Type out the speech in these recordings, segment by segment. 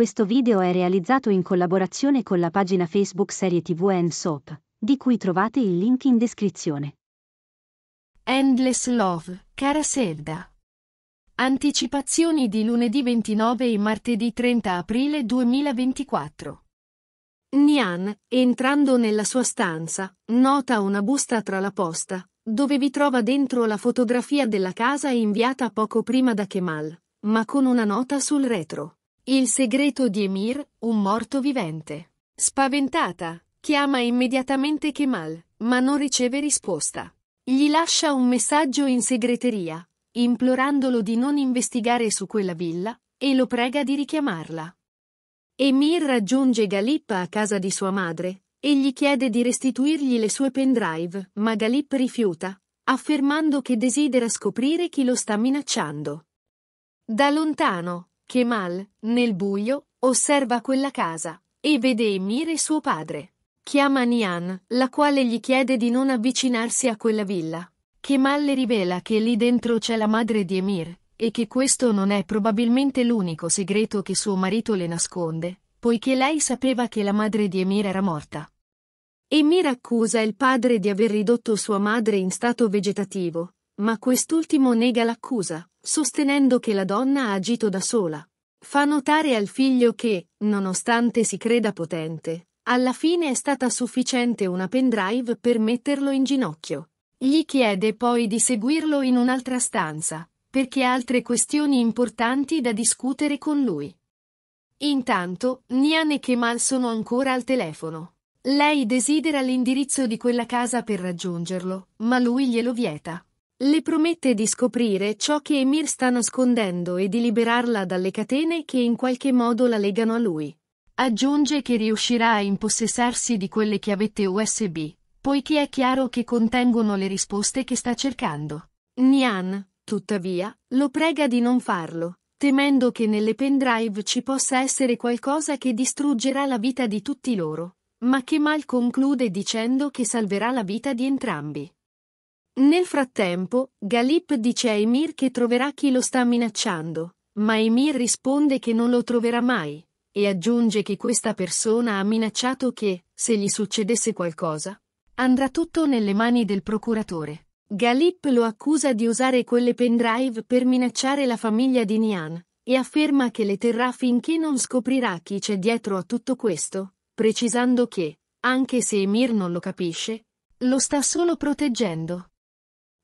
Questo video è realizzato in collaborazione con la pagina Facebook Serie TV and Soap, di cui trovate il link in descrizione. Endless Love, cara Selda. Anticipazioni di lunedì 29 e martedì 30 aprile 2024. Nian, entrando nella sua stanza, nota una busta tra la posta, dove vi trova dentro la fotografia della casa inviata poco prima da Kemal, ma con una nota sul retro. Il segreto di Emir, un morto vivente. Spaventata, chiama immediatamente Kemal, ma non riceve risposta. Gli lascia un messaggio in segreteria, implorandolo di non investigare su quella villa, e lo prega di richiamarla. Emir raggiunge Galip a casa di sua madre, e gli chiede di restituirgli le sue pendrive, ma Galip rifiuta, affermando che desidera scoprire chi lo sta minacciando. Da lontano, Kemal, nel buio, osserva quella casa e vede Emir e suo padre. Chiama Nian, la quale gli chiede di non avvicinarsi a quella villa. Kemal le rivela che lì dentro c'è la madre di Emir e che questo non è probabilmente l'unico segreto che suo marito le nasconde, poiché lei sapeva che la madre di Emir era morta. Emir accusa il padre di aver ridotto sua madre in stato vegetativo, ma quest'ultimo nega l'accusa sostenendo che la donna ha agito da sola. Fa notare al figlio che, nonostante si creda potente, alla fine è stata sufficiente una pendrive per metterlo in ginocchio. Gli chiede poi di seguirlo in un'altra stanza, perché ha altre questioni importanti da discutere con lui. Intanto, Nian e Kemal sono ancora al telefono. Lei desidera l'indirizzo di quella casa per raggiungerlo, ma lui glielo vieta. Le promette di scoprire ciò che Emir sta nascondendo e di liberarla dalle catene che in qualche modo la legano a lui. Aggiunge che riuscirà a impossessarsi di quelle chiavette USB, poiché è chiaro che contengono le risposte che sta cercando. Nian, tuttavia, lo prega di non farlo, temendo che nelle pendrive ci possa essere qualcosa che distruggerà la vita di tutti loro, ma che Mal conclude dicendo che salverà la vita di entrambi. Nel frattempo, Galip dice a Emir che troverà chi lo sta minacciando, ma Emir risponde che non lo troverà mai, e aggiunge che questa persona ha minacciato che, se gli succedesse qualcosa, andrà tutto nelle mani del procuratore. Galip lo accusa di usare quelle pendrive per minacciare la famiglia di Nian, e afferma che le terrà finché non scoprirà chi c'è dietro a tutto questo, precisando che, anche se Emir non lo capisce, lo sta solo proteggendo.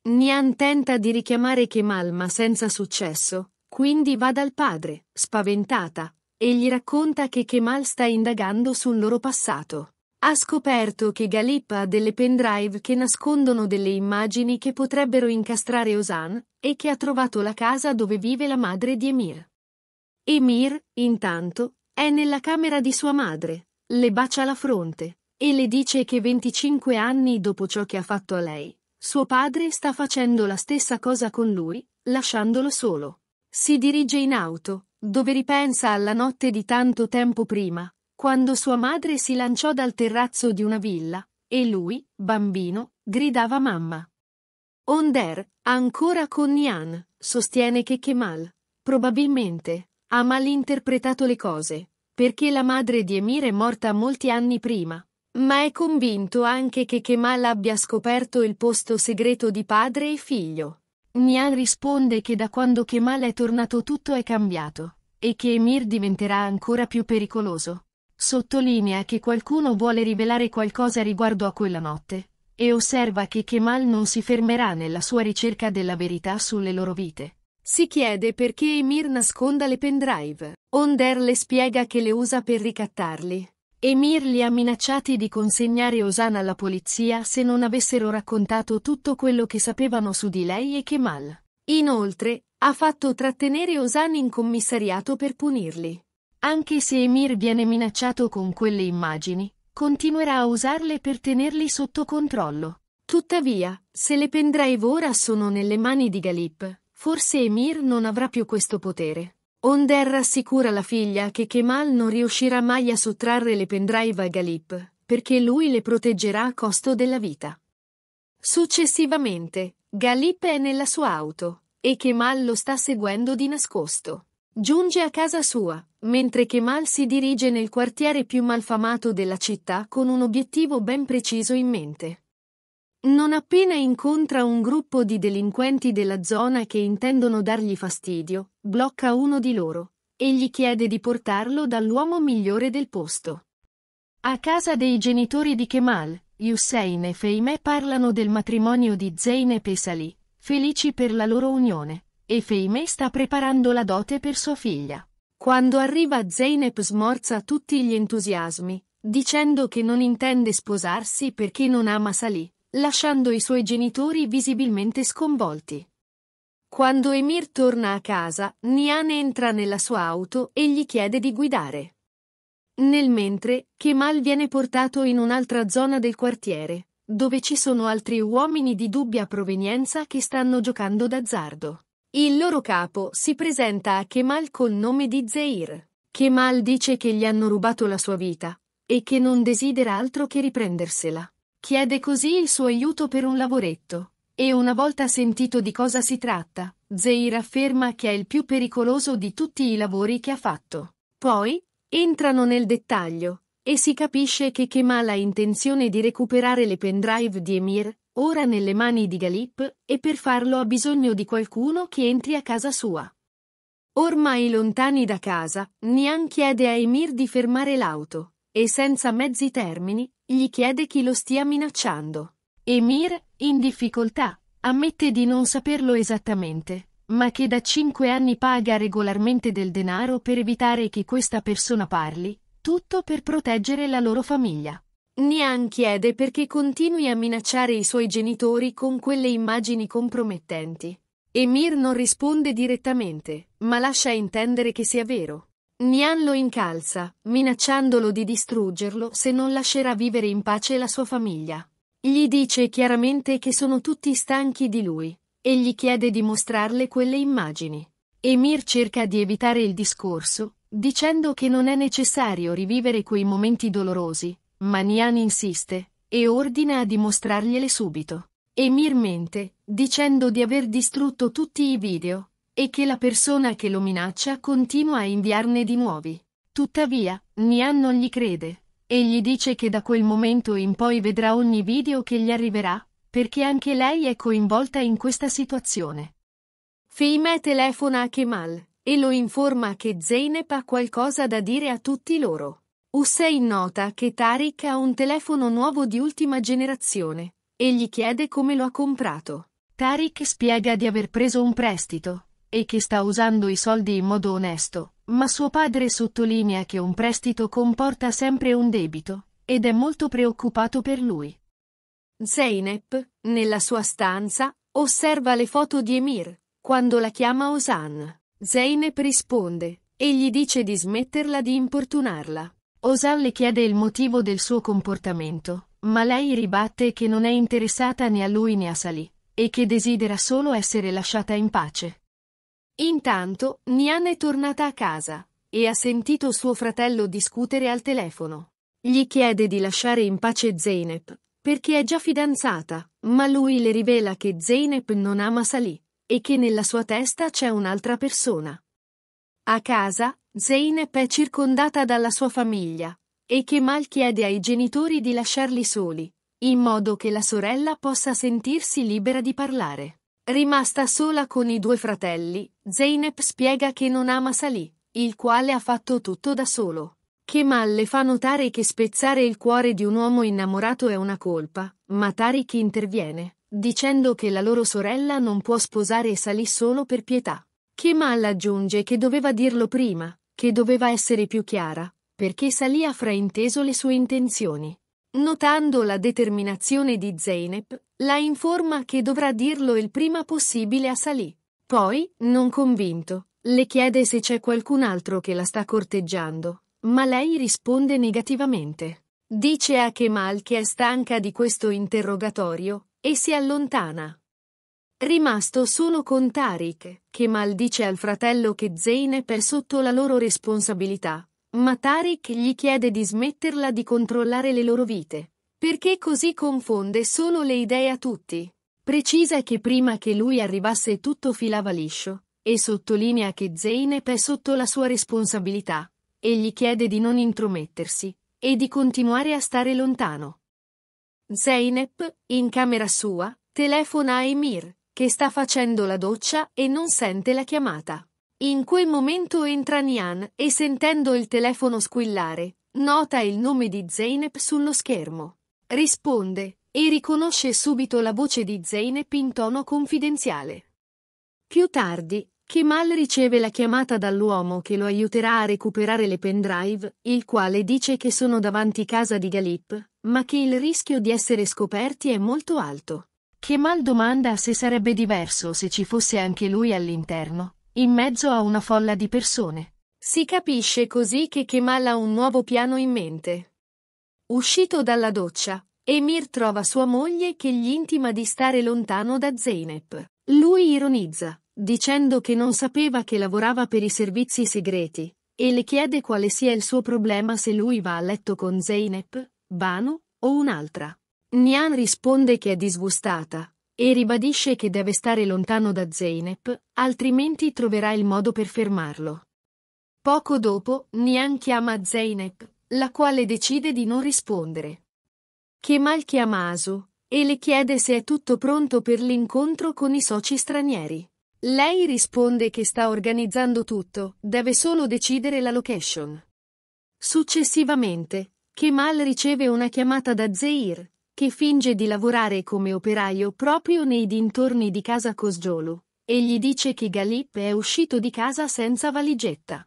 Nian tenta di richiamare Kemal ma senza successo, quindi va dal padre, spaventata, e gli racconta che Kemal sta indagando sul loro passato. Ha scoperto che Galip ha delle pendrive che nascondono delle immagini che potrebbero incastrare Osan e che ha trovato la casa dove vive la madre di Emir. Emir, intanto, è nella camera di sua madre, le bacia la fronte e le dice che 25 anni dopo ciò che ha fatto a lei, suo padre sta facendo la stessa cosa con lui, lasciandolo solo. Si dirige in auto, dove ripensa alla notte di tanto tempo prima, quando sua madre si lanciò dal terrazzo di una villa, e lui, bambino, gridava mamma. Onder, ancora con Nian, sostiene che Kemal, probabilmente, ha malinterpretato le cose, perché la madre di Emir è morta molti anni prima, ma è convinto anche che Kemal abbia scoperto il posto segreto di padre e figlio. Nian risponde che da quando Kemal è tornato tutto è cambiato, e che Emir diventerà ancora più pericoloso. Sottolinea che qualcuno vuole rivelare qualcosa riguardo a quella notte, e osserva che Kemal non si fermerà nella sua ricerca della verità sulle loro vite. Si chiede perché Emir nasconda le pendrive. Onder le spiega che le usa per ricattarli, Emir li ha minacciati di consegnare Osana alla polizia se non avessero raccontato tutto quello che sapevano su di lei e Kemal. Inoltre, ha fatto trattenere Osan in commissariato per punirli. Anche se Emir viene minacciato con quelle immagini, continuerà a usarle per tenerli sotto controllo. Tuttavia, se le pendrive ora sono nelle mani di Galip, forse Emir non avrà più questo potere. Onde rassicura la figlia che Kemal non riuscirà mai a sottrarre le pendrive a Galip, perché lui le proteggerà a costo della vita. Successivamente, Galip è nella sua auto e Kemal lo sta seguendo di nascosto. Giunge a casa sua, mentre Kemal si dirige nel quartiere più malfamato della città con un obiettivo ben preciso in mente. Non appena incontra un gruppo di delinquenti della zona che intendono dargli fastidio, blocca uno di loro e gli chiede di portarlo dall'uomo migliore del posto. A casa dei genitori di Kemal, Hussein e Feime parlano del matrimonio di Zeynep e Salih, felici per la loro unione, e Feime sta preparando la dote per sua figlia. Quando arriva Zeynep smorza tutti gli entusiasmi, dicendo che non intende sposarsi perché non ama Salih lasciando i suoi genitori visibilmente sconvolti. Quando Emir torna a casa, Nian entra nella sua auto e gli chiede di guidare. Nel mentre, Kemal viene portato in un'altra zona del quartiere, dove ci sono altri uomini di dubbia provenienza che stanno giocando d'azzardo. Il loro capo si presenta a Kemal col nome di Zeir. Kemal dice che gli hanno rubato la sua vita e che non desidera altro che riprendersela. Chiede così il suo aiuto per un lavoretto. E una volta sentito di cosa si tratta, Zeir afferma che è il più pericoloso di tutti i lavori che ha fatto. Poi, entrano nel dettaglio, e si capisce che Kemal ha intenzione di recuperare le pendrive di Emir, ora nelle mani di Galip, e per farlo ha bisogno di qualcuno che entri a casa sua. Ormai lontani da casa, Nian chiede a Emir di fermare l'auto, e senza mezzi termini, gli chiede chi lo stia minacciando. Emir, in difficoltà, ammette di non saperlo esattamente, ma che da cinque anni paga regolarmente del denaro per evitare che questa persona parli, tutto per proteggere la loro famiglia. Nian chiede perché continui a minacciare i suoi genitori con quelle immagini compromettenti. Emir non risponde direttamente, ma lascia intendere che sia vero. Nian lo incalza, minacciandolo di distruggerlo se non lascerà vivere in pace la sua famiglia. Gli dice chiaramente che sono tutti stanchi di lui, e gli chiede di mostrarle quelle immagini. Emir cerca di evitare il discorso, dicendo che non è necessario rivivere quei momenti dolorosi, ma Nian insiste, e ordina di mostrargliele subito. Emir mente, dicendo di aver distrutto tutti i video, e che la persona che lo minaccia continua a inviarne di nuovi. Tuttavia, Nian non gli crede, e gli dice che da quel momento in poi vedrà ogni video che gli arriverà, perché anche lei è coinvolta in questa situazione. Feime telefona a Kemal, e lo informa che Zeynep ha qualcosa da dire a tutti loro. Hussein nota che Tariq ha un telefono nuovo di ultima generazione, e gli chiede come lo ha comprato. Tariq spiega di aver preso un prestito, e che sta usando i soldi in modo onesto, ma suo padre sottolinea che un prestito comporta sempre un debito, ed è molto preoccupato per lui. Zeynep, nella sua stanza, osserva le foto di Emir, quando la chiama Osan. Zeynep risponde, e gli dice di smetterla di importunarla. Osan le chiede il motivo del suo comportamento, ma lei ribatte che non è interessata né a lui né a Salì, e che desidera solo essere lasciata in pace. Intanto, Nian è tornata a casa e ha sentito suo fratello discutere al telefono. Gli chiede di lasciare in pace Zeynep, perché è già fidanzata, ma lui le rivela che Zeynep non ama Salì e che nella sua testa c'è un'altra persona. A casa, Zeynep è circondata dalla sua famiglia e Kemal chiede ai genitori di lasciarli soli, in modo che la sorella possa sentirsi libera di parlare. Rimasta sola con i due fratelli, Zeynep spiega che non ama Salì, il quale ha fatto tutto da solo. Kemal le fa notare che spezzare il cuore di un uomo innamorato è una colpa, ma Tariq interviene, dicendo che la loro sorella non può sposare Salì solo per pietà. Kemal aggiunge che doveva dirlo prima, che doveva essere più chiara, perché Salì ha frainteso le sue intenzioni. Notando la determinazione di Zeynep, la informa che dovrà dirlo il prima possibile a Salì. Poi, non convinto, le chiede se c'è qualcun altro che la sta corteggiando, ma lei risponde negativamente. Dice a Kemal che è stanca di questo interrogatorio e si allontana. Rimasto solo con Tariq, Kemal dice al fratello che Zeynep è sotto la loro responsabilità, ma Tarek gli chiede di smetterla di controllare le loro vite, perché così confonde solo le idee a tutti. Precisa che prima che lui arrivasse tutto filava liscio, e sottolinea che Zeynep è sotto la sua responsabilità, e gli chiede di non intromettersi, e di continuare a stare lontano. Zeynep, in camera sua, telefona a Emir, che sta facendo la doccia e non sente la chiamata. In quel momento entra Nian e sentendo il telefono squillare, nota il nome di Zeynep sullo schermo. Risponde e riconosce subito la voce di Zeynep in tono confidenziale. Più tardi, Kemal riceve la chiamata dall'uomo che lo aiuterà a recuperare le pendrive, il quale dice che sono davanti casa di Galip, ma che il rischio di essere scoperti è molto alto. Kemal domanda se sarebbe diverso se ci fosse anche lui all'interno, in mezzo a una folla di persone. Si capisce così che Kemal ha un nuovo piano in mente. Uscito dalla doccia, Emir trova sua moglie che gli intima di stare lontano da Zeynep. Lui ironizza, dicendo che non sapeva che lavorava per i servizi segreti, e le chiede quale sia il suo problema se lui va a letto con Zeynep, Banu o un'altra. Nian risponde che è disgustata, e ribadisce che deve stare lontano da Zeynep, altrimenti troverà il modo per fermarlo. Poco dopo, Nian chiama Zeynep, la quale decide di non rispondere. Kemal chiama Asu e le chiede se è tutto pronto per l'incontro con i soci stranieri. Lei risponde che sta organizzando tutto, deve solo decidere la location. Successivamente, Kemal riceve una chiamata da Zeir, che finge di lavorare come operaio proprio nei dintorni di casa Cosgiolo, e gli dice che Galip è uscito di casa senza valigetta.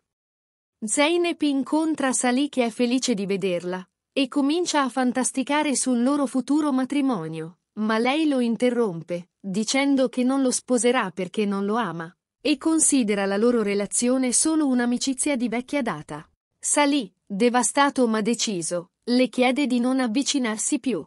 Zeynep incontra Salì che è felice di vederla, e comincia a fantasticare sul loro futuro matrimonio, ma lei lo interrompe, dicendo che non lo sposerà perché non lo ama, e considera la loro relazione solo un'amicizia di vecchia data. Salì, devastato ma deciso, le chiede di non avvicinarsi più.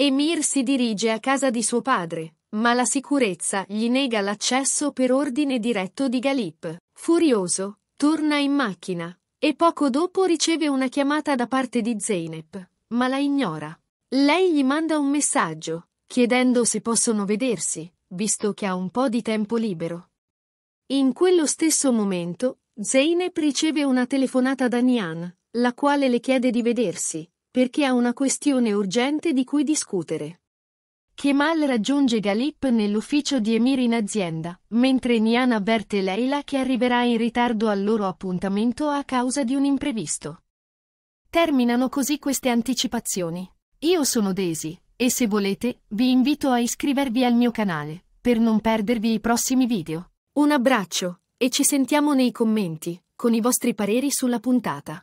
Emir si dirige a casa di suo padre, ma la sicurezza gli nega l'accesso per ordine diretto di Galip. Furioso, torna in macchina e poco dopo riceve una chiamata da parte di Zeynep, ma la ignora. Lei gli manda un messaggio, chiedendo se possono vedersi, visto che ha un po' di tempo libero. In quello stesso momento, Zeynep riceve una telefonata da Nian, la quale le chiede di vedersi, perché ha una questione urgente di cui discutere. Kemal raggiunge Galip nell'ufficio di Emir in azienda, mentre Nian avverte Leila che arriverà in ritardo al loro appuntamento a causa di un imprevisto. Terminano così queste anticipazioni. Io sono Daisy, e se volete, vi invito a iscrivervi al mio canale, per non perdervi i prossimi video. Un abbraccio, e ci sentiamo nei commenti, con i vostri pareri sulla puntata.